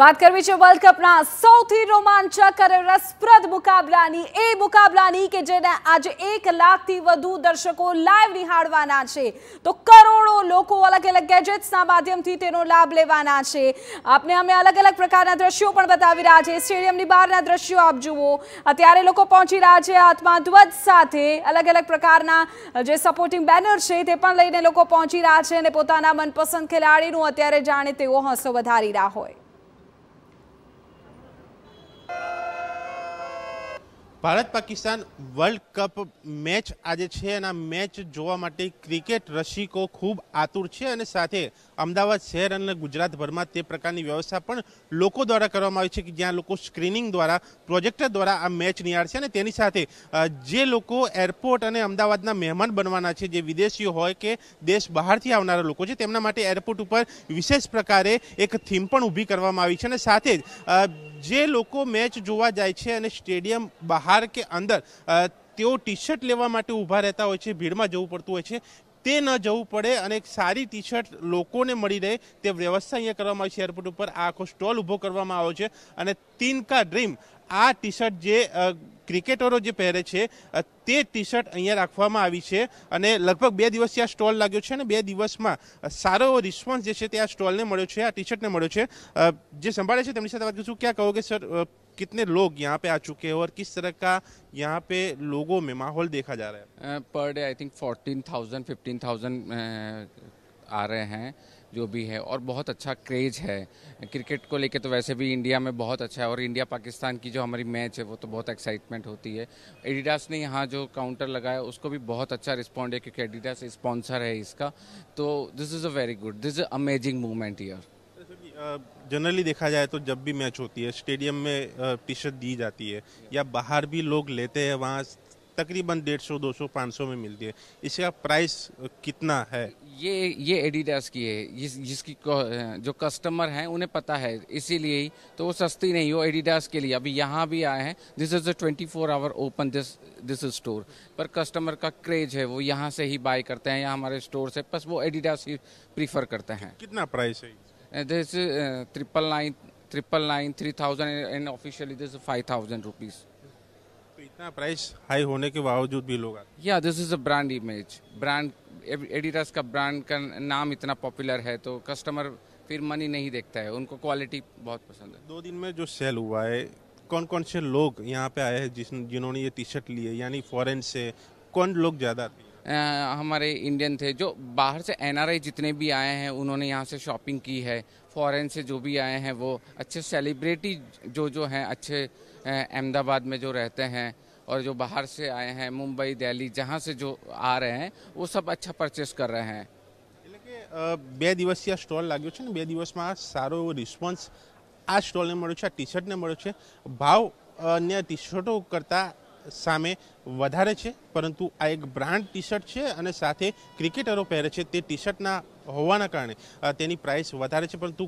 વાત કરવી છે વર્લ્ડ કપના સૌથી રોમાંચક અને રસપ્રદ મુકાબલાની એ મુકાબલાની કે જેને આજે એક લાખથી વધુ દર્શકો લાઈવ નિહાળવાના છે તો કરોડો લોકો અલગ અલગ ગેજેટ્સના માધ્યમથી તેનો લાભ લેવાના છે આપને અમે અલગ અલગ પ્રકારના દ્રશ્યો પણ બતાવી રહ્યા છે સ્ટેડિયમની બહારના દ્રશ્યો આપ જુઓ અત્યારે લોકો પહોંચી રહ્યા છે હાથમાં ધ્વજ સાથે અલગ અલગ પ્રકારના જે સપોર્ટિંગ બેનર છે તે પણ લઈને લોકો પહોંચી રહ્યા છે અને પોતાના મનપસંદ ખેલાડીનું અત્યારે જાણે તેઓ હોંસો વધારી રહ્યા હોય Bharat Pakistan world cup match आज छे ने मैच જોવા માટે ક્રિકેટ રશિકો ખૂબ આતુર છે અને સાથે અમદાવાદ શહેર અને ગુજરાત ભરમાં તે પ્રકારની વ્યવસ્થા પણ લોકો દ્વારા કરવામાં આવી છે કે જ્યાં લોકો સ્ક્રીનિંગ દ્વારા પ્રોજેક્ટર દ્વારા આ મેચ નિયાર છે ને તેની સાથે જે લોકો એરપોર્ટ અને અમદાવાદના મહેમાન બનવાના છે જે વિદેશી હોય કે દેશ બહારથી આવનારા લોકો છે તેમના માટે એરપોર્ટ ઉપર વિશેષ प्रकारे એક થીમ પણ ઊભી કરવામાં આવી છે અને સાથે જે લોકો મેચ જોવા જાય છે અને સ્ટેડિયમ બહાર બહાર કે અંદર તેઓ ટી શર્ટ લેવા માટે ઊભા રહેતા હોય છે ભીડમાં જવું પડતું હોય છે તે ન જવું પડે અને એક સારી ટી શર્ટ લોકોને મળી રહે તે વ્યવસ્થા અહીંયા કરવામાં આવી છે એરપોર્ટ ઉપર આ આખો સ્ટોલ ઊભો કરવામાં આવ્યો છે અને તિનકા ડ્રીમ આ ટી શર્ટ જે ક્રિકેટરો જે પહેરે છે તે ટી શર્ટ અહીંયા રાખવામાં આવી છે અને લગભગ બે દિવસથી આ સ્ટોલ લાગ્યો છે અને બે દિવસમાં સારો એવો રિસ્પોન્સ જે છે તે આ સ્ટોલને મળ્યો છે આ ટી શર્ટને મળ્યો છે જે સંભાળે છે તેમની સાથે વાત કરીશું ક્યાં કહો કે સર कितने लोग यहाँ पे आ चुके हैं और किस तरह का यहाँ पे लोगों में माहौल देखा जा रहा है per day I think fourteen thousand fifteen thousand आ रहे हैं जो भी है और बहुत अच्छा क्रेज है क्रिकेट को लेके तो वैसे भी इंडिया में बहुत अच्छा है और इंडिया पाकिस्तान की जो हमारी मैच है वो तो बहुत एक्साइटमेंट होती है एडिडास ने यहाँ जो काउंटर लगाया उसको भी बहुत अच्छा रिस्पॉन्ड है क्योंकि एडिडास स्पॉन्सर है इसका तो this is a very good this is amazing movement year generally देखा जाए तो जब भी मैच होती है स्टेडियम में टी शर्ट दी जाती है या बाहर भी लोग लेते हैं वहाँ तकरीबन डेढ़ सौ दो सौ पाँच सौ में मिलती है इसका प्राइस कितना है ये ये एडिडास की है जिस जिसकी जो कस्टमर हैं उन्हें पता है इसीलिए ही तो वो सस्ती नहीं हो एडिडास के लिए अभी यहाँ भी आए हैं this is a twenty four hour open this this store पर कस्टमर का क्रेज है वो यहाँ से ही बाय करते हैं या हमारे स्टोर से बस वो एडिडास ही प्रीफर करते हैं कितना प्राइस है this is uh, triple nine, triple nine, three thousand, and officially there's five thousand rupees. तो इतना प्राइस हाई होने के बावजूद भी लोग या this is a brand image brand Adidas का ब्रांड का नाम इतना पॉपुलर है तो कस्टमर फिर मनी नहीं देखता है उनको क्वालिटी बहुत पसंद है दो दिन में जो सेल हुआ है कौन कौन से लोग यहाँ पे आए हैं जिस जिन्होंने ये टी शर्ट लिए यानी फॉरेन से कौन लोग ज़्यादा हमारे इंडियन थे जो बाहर से एनआरआई जितने भी आए हैं उन्होंने यहाँ से शॉपिंग की है फॉरेन से जो भी आए हैं वो अच्छे सेलिब्रिटी जो जो हैं अच्छे अहमदाबाद में जो रहते हैं और जो बाहर से आए हैं मुंबई दिल्ली जहाँ से जो आ रहे हैं वो सब अच्छा परचेस कर रहे हैं बे दिवसीय स्टॉल સ્ટોલ है बे दिवस में सारो સારો એવો आ આ સ્ટોલને મળ્યો છે આ ટી શર્ટને મળ્યો છે ભાવ અન્ય સામે વધારે છે પરંતુ આ એક બ્રાન્ડ ટી-શર્ટ છે અને સાથે ક્રિકેટરો પહેરે છે તે ટી-શર્ટના હોવાના કારણે તેની પ્રાઇસ વધારે છે પરંતુ